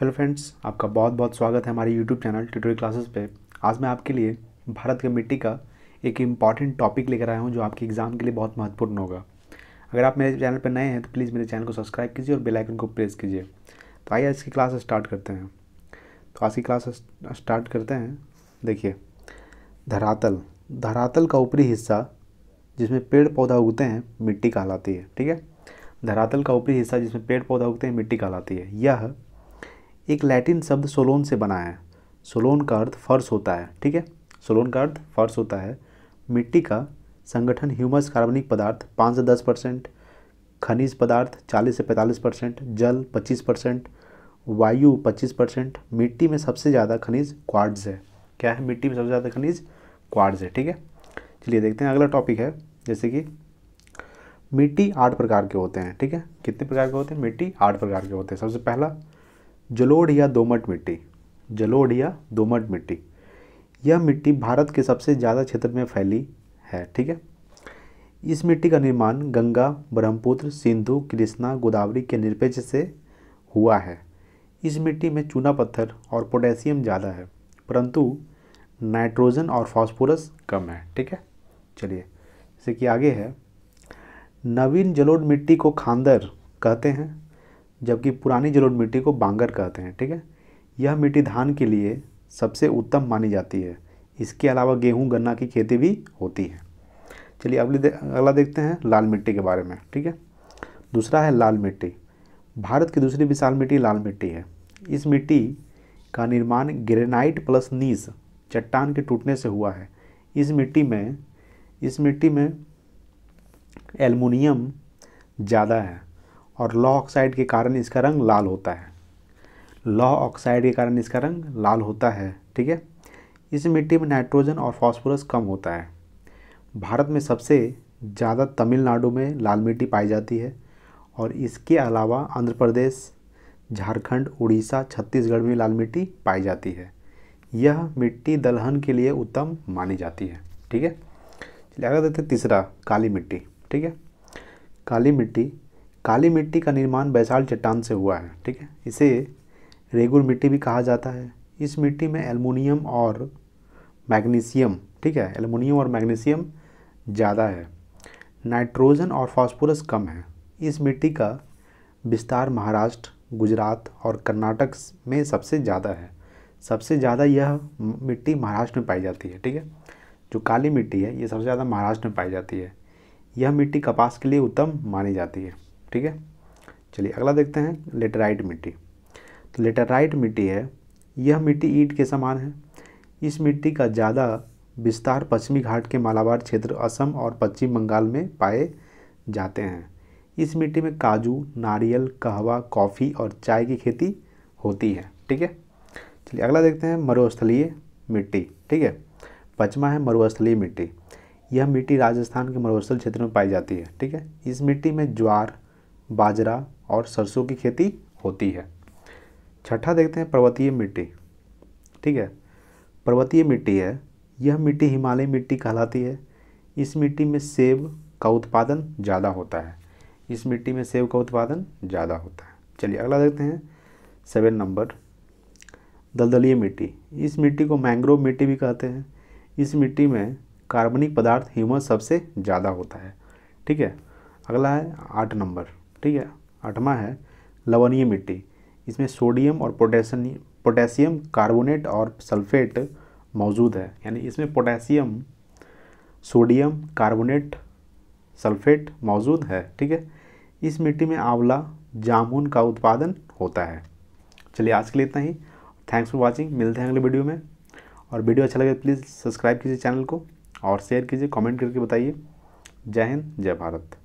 hello friends आपका बहुत बहुत स्वागत है हमारे यूट्यूब चैनल ट्यूटोरियल क्लासेस पे आज मैं आपके लिए भारत के मिट्टी का एक इम्पॉर्टेंट टॉपिक लेकर आया हूँ जो आपके एग्ज़ाम के लिए बहुत महत्वपूर्ण होगा अगर आप मेरे चैनल पर नए हैं तो प्लीज़ मेरे चैनल को सब्सक्राइब कीजिए और बेलाइकन को प्रेस कीजिए तो आइए आज की क्लास स्टार्ट करते हैं तो आज की क्लास स्टार्ट करते हैं देखिए धरातल धरातल का ऊपरी हिस्सा जिसमें पेड़ पौधा उगते हैं मिट्टी कहलाती है ठीक है धरातल का ऊपरी हिस्सा जिसमें पेड़ पौधा उगते हैं मिट्टी कहलाती है यह एक लैटिन शब्द सोलोन से बना है सोलोन का अर्थ फर्श होता है ठीक है सोलोन का अर्थ फर्श होता है मिट्टी का संगठन ह्यूमस कार्बनिक पदार्थ पाँच से दस परसेंट खनिज पदार्थ चालीस से पैंतालीस परसेंट जल पच्चीस परसेंट वायु पच्चीस परसेंट मिट्टी में सबसे ज़्यादा खनिज क्वार्ड्स है क्या है मिट्टी में सबसे ज़्यादा खनिज क्वार्ड्स है ठीक है चलिए देखते हैं अगला टॉपिक है जैसे कि मिट्टी आठ प्रकार के होते हैं ठीक है कितने प्रकार के होते हैं मिट्टी आठ प्रकार के होते हैं सबसे पहला जलोढ़ या दोमट मिट्टी जलोढ़ या दोमट मिट्टी यह मिट्टी भारत के सबसे ज़्यादा क्षेत्र में फैली है ठीक है इस मिट्टी का निर्माण गंगा ब्रह्मपुत्र सिंधु कृष्णा गोदावरी के निरपेक्ष से हुआ है इस मिट्टी में चूना पत्थर और पोटेशियम ज़्यादा है परंतु नाइट्रोजन और फास्फोरस कम है ठीक है चलिए जैसे कि आगे है नवीन जलोढ़ मिट्टी को खांदर कहते हैं जबकि पुरानी जलोढ़ मिट्टी को बांगर कहते हैं ठीक है यह मिट्टी धान के लिए सबसे उत्तम मानी जाती है इसके अलावा गेहूँ गन्ना की खेती भी होती है चलिए अगले दे, अगला देखते हैं लाल मिट्टी के बारे में ठीक है दूसरा है लाल मिट्टी भारत की दूसरी विशाल मिट्टी लाल मिट्टी है इस मिट्टी का निर्माण ग्रेनाइट प्लस नीस चट्टान के टूटने से हुआ है इस मिट्टी में इस मिट्टी में एलमिनियम ज़्यादा है और लौह ऑक्साइड के कारण इसका रंग लाल होता है लौह ऑक्साइड के कारण इसका रंग लाल होता है ठीक है इस मिट्टी में नाइट्रोजन और फॉस्फोरस कम होता है भारत में सबसे ज़्यादा तमिलनाडु में लाल मिट्टी पाई जाती है और इसके अलावा आंध्र प्रदेश झारखंड उड़ीसा छत्तीसगढ़ में लाल मिट्टी पाई जाती है यह मिट्टी दलहन के लिए उत्तम मानी जाती है ठीक है चलिए आगे देखते तीसरा काली मिट्टी ठीक है काली मिट्टी काली मिट्टी का निर्माण बैसाल चट्टान से हुआ है ठीक है इसे रेगुर मिट्टी भी कहा जाता है इस मिट्टी में एलमोनियम और मैग्नीशियम ठीक है एलमोनियम और मैग्नीशियम ज़्यादा है नाइट्रोजन और फास्फोरस कम है इस मिट्टी का विस्तार महाराष्ट्र गुजरात और कर्नाटक में सबसे ज़्यादा है सबसे ज़्यादा यह मिट्टी महाराष्ट्र में पाई जाती है ठीक है जो काली मिट्टी है ये सबसे ज़्यादा महाराष्ट्र में पाई जाती है यह मिट्टी कपास के लिए उत्तम मानी जाती है ठीक है चलिए अगला देखते हैं लेटेराइट मिट्टी तो लेटेराइट मिट्टी है यह मिट्टी ईट के समान है इस मिट्टी का ज़्यादा विस्तार पश्चिमी घाट के मालाबार क्षेत्र असम और पश्चिम बंगाल में पाए जाते हैं इस मिट्टी में काजू नारियल कहवा कॉफ़ी और चाय की खेती होती है ठीक है चलिए अगला देखते हैं मरुस्थलीय मिट्टी ठीक है पचमा है मरुस्थलीय मिट्टी यह मिट्टी राजस्थान के मरुस्थल क्षेत्र में पाई जाती है ठीक है इस मिट्टी में ज्वार बाजरा और सरसों की खेती होती है छठा देखते हैं पर्वतीय मिट्टी ठीक है पर्वतीय मिट्टी है यह मिट्टी हिमालय मिट्टी कहलाती है इस मिट्टी में सेब का उत्पादन ज़्यादा होता है इस मिट्टी में सेब का उत्पादन ज़्यादा होता है चलिए अगला देखते हैं सेवन नंबर दलदलीय मिट्टी इस मिट्टी को मैंग्रोव मिट्टी भी कहते हैं इस मिट्टी में कार्बनिक पदार्थ ह्यूमस सबसे ज़्यादा होता है ठीक है अगला है आठ नंबर ठीक है आठवां है लवणीय मिट्टी इसमें सोडियम और पोटेशियम पोटेशियम कार्बोनेट और सल्फेट मौजूद है यानी इसमें पोटेशियम सोडियम कार्बोनेट सल्फेट मौजूद है ठीक है इस मिट्टी में आंवला जामुन का उत्पादन होता है चलिए आज के लिए इतना ही थैंक्स फॉर वॉचिंग मिलते हैं अगले वीडियो में और वीडियो अच्छा लगे प्लीज़ तो सब्सक्राइब कीजिए चैनल को और शेयर कीजिए कमेंट करके बताइए जय हिंद जय भारत